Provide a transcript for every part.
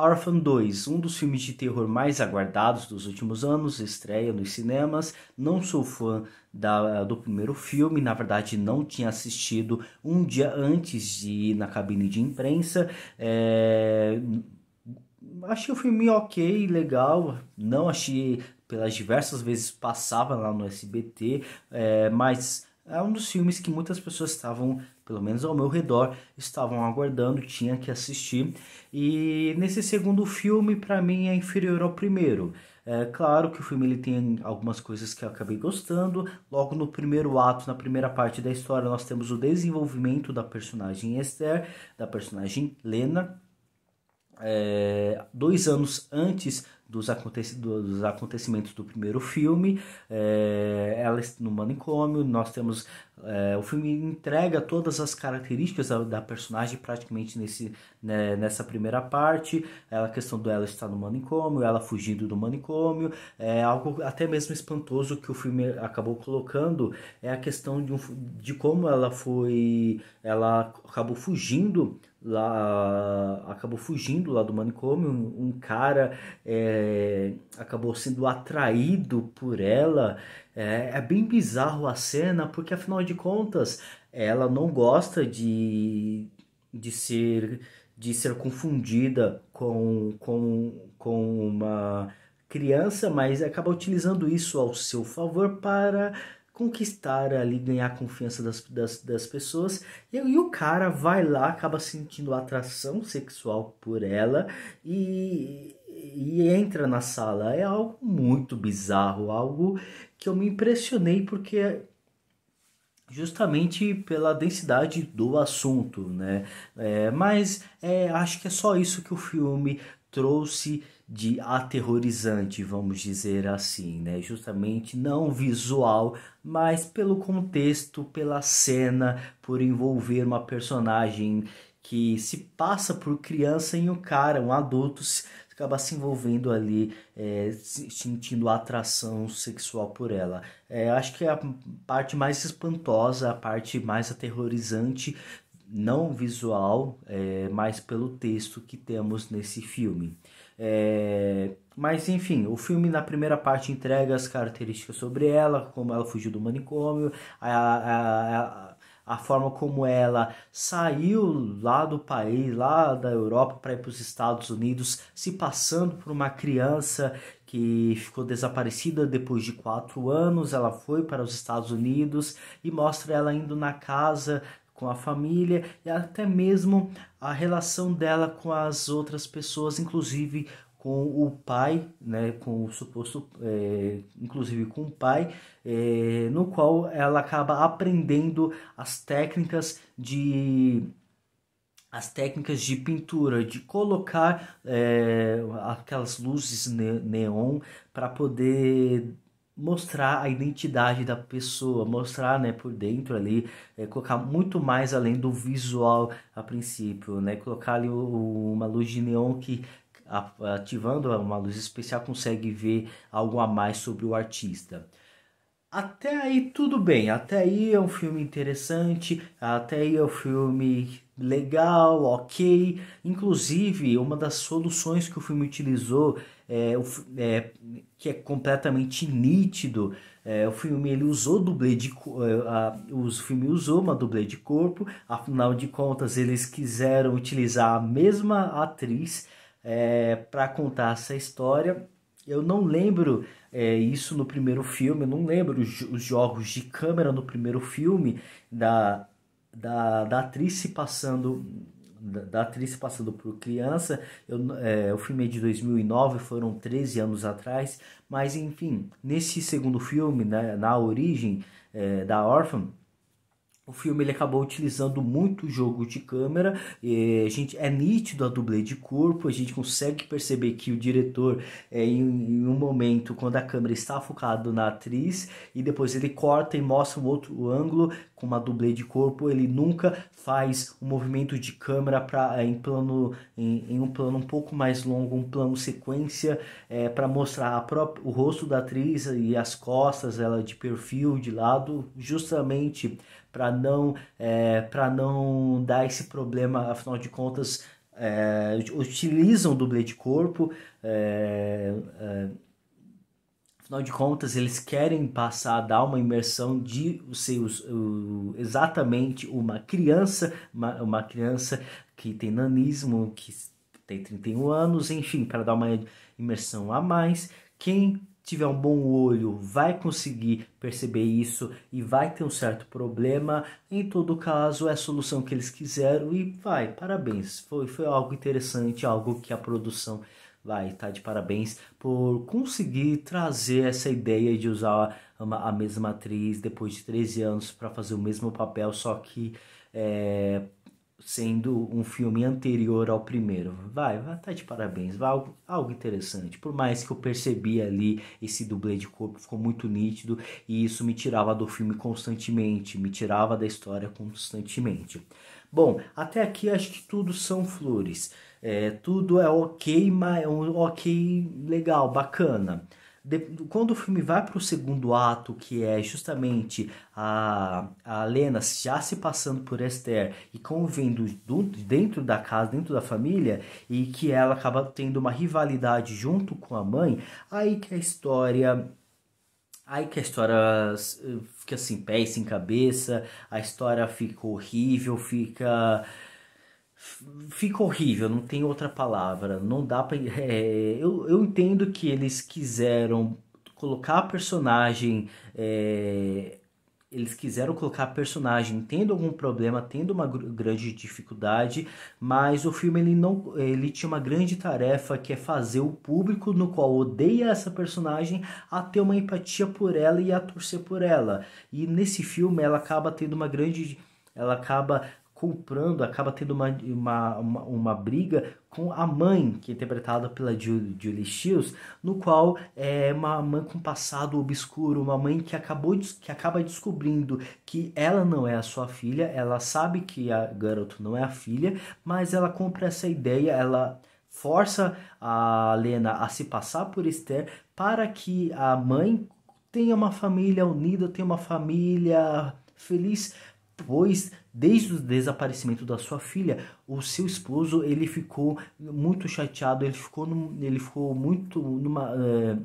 Orphan 2, um dos filmes de terror mais aguardados dos últimos anos, estreia nos cinemas. Não sou fã da, do primeiro filme, na verdade não tinha assistido um dia antes de ir na cabine de imprensa. É... Achei o filme ok, legal, não achei pelas diversas vezes passava lá no SBT, é... mas é um dos filmes que muitas pessoas estavam, pelo menos ao meu redor, estavam aguardando, tinha que assistir. E nesse segundo filme, para mim, é inferior ao primeiro. É claro que o filme ele tem algumas coisas que eu acabei gostando. Logo no primeiro ato, na primeira parte da história, nós temos o desenvolvimento da personagem Esther, da personagem Lena. É, dois anos antes dos, acontec dos acontecimentos do primeiro filme, é, ela no manicômio, nós temos. É, o filme entrega todas as características da, da personagem praticamente nesse, né, nessa primeira parte. Ela, a questão dela estar no manicômio, ela fugindo do manicômio. É algo até mesmo espantoso que o filme acabou colocando é a questão de, um, de como ela foi. Ela acabou fugindo lá acabou fugindo lá do manicômio um, cara é, acabou sendo atraído por ela é, é, bem bizarro a cena porque afinal de contas ela não gosta de, de ser de ser confundida com, com, com uma criança mas acaba utilizando isso ao seu favor para conquistar ali, ganhar a confiança das, das, das pessoas. E, e, o cara vai lá, acaba sentindo atração sexual por ela e, e entra na sala. É algo muito bizarro, algo que eu me impressionei porque é justamente pela densidade do assunto, né? É, mas é, acho que é só isso que o filme trouxe de aterrorizante, vamos dizer assim, né? Justamente não visual, mas pelo contexto, pela cena, por envolver uma personagem que se passa por criança e um cara, um adulto, acaba se envolvendo ali, é, sentindo atração sexual por ela. É, acho que é a parte mais espantosa, a parte mais aterrorizante não visual, é, mas pelo texto que temos nesse filme. É, mas enfim, o filme na primeira parte entrega as características sobre ela, como ela fugiu do manicômio, a, a, a, a forma como ela saiu lá do país, lá da Europa, para ir para os Estados Unidos, se passando por uma criança que ficou desaparecida depois de quatro anos. Ela foi para os Estados Unidos e mostra ela indo na casa com a família e até mesmo a relação dela com as outras pessoas, inclusive com o pai, né, com o suposto, é, inclusive com o pai, é, no qual ela acaba aprendendo as técnicas de as técnicas de pintura, de colocar é, aquelas luzes neon para poder mostrar a identidade da pessoa, mostrar, né, por dentro ali, é, colocar muito mais além do visual a princípio, né, colocar ali o, uma luz de neon que ativando uma luz especial consegue ver algo a mais sobre o artista. Até aí tudo bem, até aí é um filme interessante, até aí é um filme legal, ok. Inclusive, uma das soluções que o filme utilizou, é, é que é completamente nítido, é, o filme ele usou dublê de é, a, o filme usou uma dublê de corpo, afinal de contas eles quiseram utilizar a mesma atriz é, para contar essa história. Eu não lembro é, isso no primeiro filme, eu não lembro os, os jogos de câmera no primeiro filme da da, da atriz se passando da, da atriz passando por criança, eu, é, o filme é de 2009, foram 13 anos atrás, mas enfim, nesse segundo filme, né, na origem é, da Orphan, o filme ele acabou utilizando muito jogo de câmera, e, gente é nítido a dublê de corpo, a gente consegue perceber que o diretor, é, em, em, um momento, quando a câmera está focada na atriz, e depois ele corta e mostra um outro ângulo com uma dublê de corpo, ele nunca faz um movimento de câmera pra, é, em, plano, em, em um plano um pouco mais longo, um plano sequência, é, para mostrar própria, o rosto da atriz e as costas, ela de perfil, de lado, justamente para não, é, não dar esse problema, afinal de contas, é, utilizam dublê de corpo, é, é, afinal de contas, eles querem passar, a dar uma imersão de ser os, o, exatamente uma criança, uma, uma criança que tem nanismo, que tem 31 anos, enfim, para dar uma imersão a mais. Quem tiver um bom olho, vai conseguir perceber isso e vai ter um certo problema. Em todo caso, é a solução que eles quiseram e vai, parabéns. Foi, foi algo interessante, algo que a produção vai tá de parabéns por conseguir trazer essa ideia de usar a, a mesma atriz depois de 13 anos para fazer o mesmo papel, só que é, sendo um filme anterior ao primeiro. Vai, vai tá de parabéns, vai algo, algo interessante. Por mais que eu percebi ali esse dublê de corpo, ficou muito nítido e isso me tirava do filme constantemente, me tirava da história constantemente. Bom, até aqui acho que tudo são flores. É, tudo é ok, mas é um ok legal, bacana de, quando o filme vai para o segundo ato, que é justamente a, a Lena já se passando por Esther e convivendo do, dentro da casa, dentro da família, e que ela acaba tendo uma rivalidade junto com a mãe, aí que a história Aí que a história eh, fica assim pé e sem cabeça, a história fica horrível, fica fica horrível, não tem outra palavra. Não dá pra. É, é, eu, eu entendo que eles quiseram colocar a personagem. É, eles quiseram colocar a personagem tendo algum problema, tendo uma grande dificuldade, mas o filme ele não, ele tinha uma grande tarefa que é fazer o público no qual odeia essa personagem a ter uma empatia por ela e a torcer por ela. E nesse filme ela acaba tendo uma grande ela acaba comprando, acaba tendo uma, uma, uma, uma, briga com a mãe, que é interpretada pela Julie, Julie Shields, no qual é uma mãe com passado obscuro, uma mãe que, acabou, que acaba descobrindo que ela não é a sua filha, ela sabe que a garoto não é a filha, mas ela compra essa ideia, ela força a Lena a se passar por Esther para que a mãe tenha uma família unida, tenha uma família feliz, pois Desde o desaparecimento da sua filha, o seu esposo ele ficou muito chateado, ele ficou, ele ficou muito numa, é,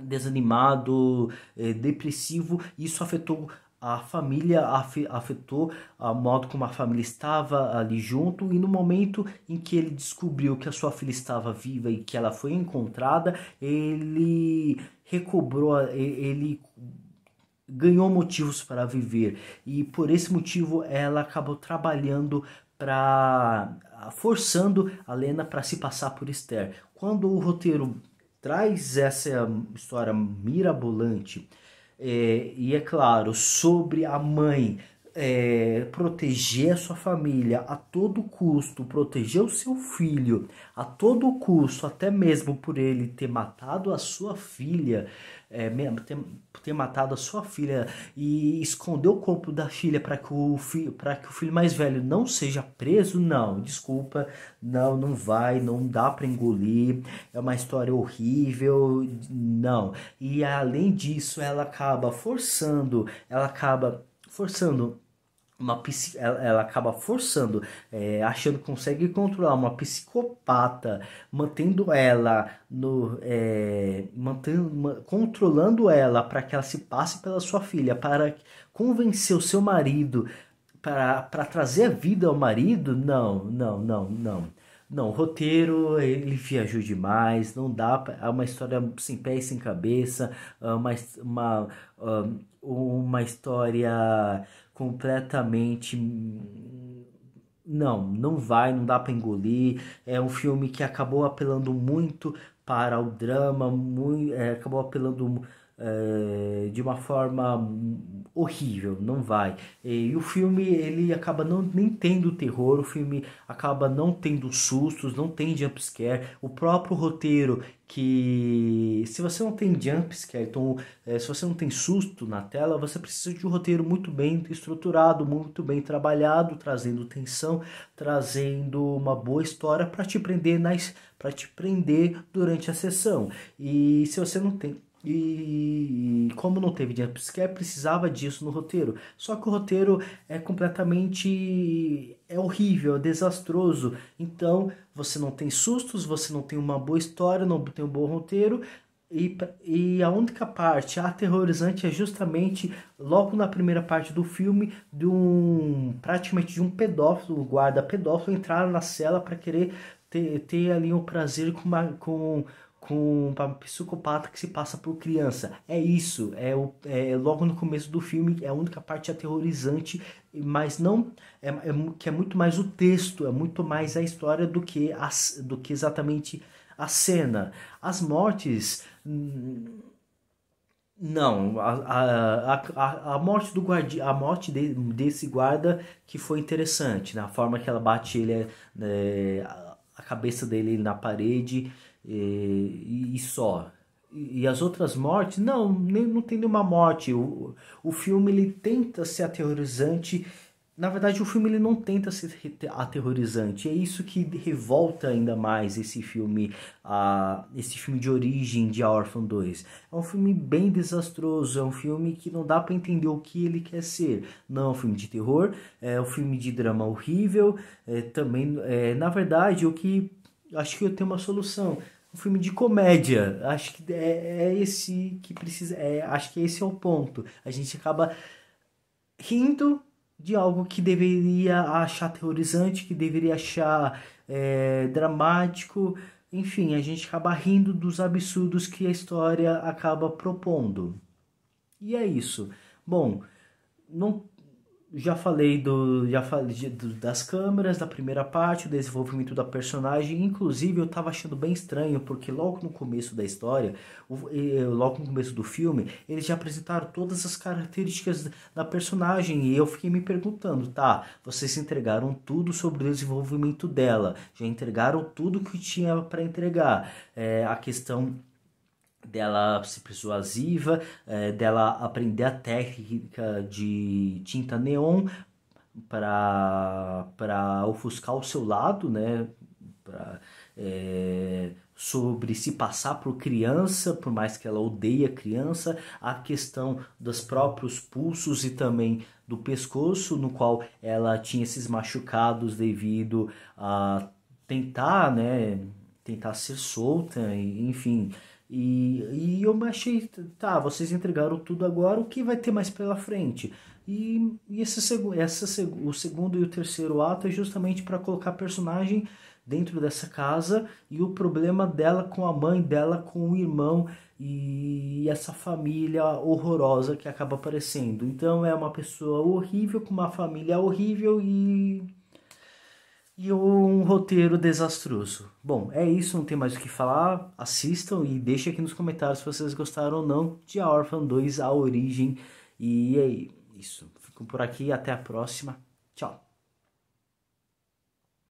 desanimado, é, depressivo. Isso afetou a família afetou a modo como a família estava ali junto e no momento em que ele descobriu que a sua filha estava viva e que ela foi encontrada ele recobrou ele ganhou motivos para viver e por esse motivo ela acabou trabalhando para forçando a Lena para se passar por Esther. Quando o roteiro traz essa história mirabolante é, e é claro sobre a mãe é, proteger a sua família a todo custo, proteger o seu filho a todo custo, até mesmo por ele ter matado a sua filha, é, ter, ter matado a sua filha e esconder o corpo da filha para que, o fi, que o filho mais velho não seja preso, não, desculpa, não, não vai, não dá para engolir, é uma história horrível, não. E além disso, ela acaba forçando, ela acaba forçando uma ela, ela acaba forçando, é, achando que consegue controlar uma psicopata, mantendo ela no é, mantendo, controlando ela para que ela se passe pela sua filha, para convencer o seu marido para, para trazer a vida ao marido. Não, não, não, não. Não, o roteiro, ele viajou demais, não dá, é uma história sem pé e sem cabeça, é uma, uma, uma história completamente não, não vai, não dá para engolir. É um filme que acabou apelando muito para o drama, muito, é, acabou apelando eh, de uma forma horrível, não vai. E, e, o filme ele acaba não nem tendo terror, o filme acaba não tendo sustos, não tem jump scare. O próprio roteiro que se você não tem jump scare, então é, se você não tem susto na tela, você precisa de um roteiro muito bem estruturado, muito bem trabalhado, trazendo tensão, trazendo uma boa história para te prender nas para te prender durante a sessão. E se você não tem e como não teve dinheiro sequer, precisava disso no roteiro. Só que o roteiro é completamente é horrível, é desastroso. Então, você não tem sustos, você não tem uma boa história, não tem um bom roteiro. E, e a única parte aterrorizante é justamente logo na primeira parte do filme de um praticamente de um pedófilo, guarda pedófilo entrar na cela para querer ter, ter ali um prazer com, uma, com com um psicopata que se passa por criança. É isso, é, o, é, é logo no começo do filme, é a única parte aterrorizante, mas não é, é, que é muito mais o texto, é muito mais a história do que a, do que exatamente a cena. As mortes hum, não, a, a, a, a morte do guardi, a morte de, desse guarda que foi interessante, na né? forma que ela bate ele é, é a cabeça dele na parede eh, e, e só. E, e as outras mortes, não, nem, não tem nenhuma morte. O, o filme ele tenta ser aterrorizante na verdade o filme ele não tenta ser aterrorizante é isso que revolta ainda mais esse filme uh, esse filme de origem de A Orphan 2 é um filme bem desastroso é um filme que não dá para entender o que ele quer ser não é um filme de terror é um filme de drama horrível é, também é, na verdade o que acho que eu tenho uma solução um filme de comédia acho que é, é esse que precisa é, acho que esse é o ponto a gente acaba rindo de algo que deveria achar terrorizante, que deveria achar é, dramático. Enfim, a gente acaba rindo dos absurdos que a história acaba propondo. E é isso. Bom, não já falei do já falei de, do, das câmeras da primeira parte, o desenvolvimento da personagem, inclusive eu tava achando bem estranho porque logo no começo da história, o, e, logo no começo do filme, eles já apresentaram todas as características da personagem e eu fiquei me perguntando, tá, vocês entregaram tudo sobre o desenvolvimento dela, já entregaram tudo que tinha para entregar, é, a questão dela ser persuasiva, é, dela aprender a técnica de tinta neon para ofuscar o seu lado, né? Pra, é, sobre se passar por criança, por mais que ela odeia criança, a questão dos próprios pulsos e também do pescoço, no qual ela tinha esses machucados devido a tentar, né, tentar ser solta, enfim, e, e eu me achei, tá, vocês entregaram tudo agora, o que vai ter mais pela frente? E, e esse, essa, o segundo e o terceiro ato é justamente para colocar a personagem dentro dessa casa e o problema dela com a mãe dela, com o irmão e essa família horrorosa que acaba aparecendo. Então é uma pessoa horrível com uma família horrível e e um roteiro desastroso. Bom, é isso, não tem mais o que falar. Assistam e deixem aqui nos comentários se vocês gostaram ou não de A Orphan 2, A Origem. E é isso. Fico por aqui, até a próxima. Tchau.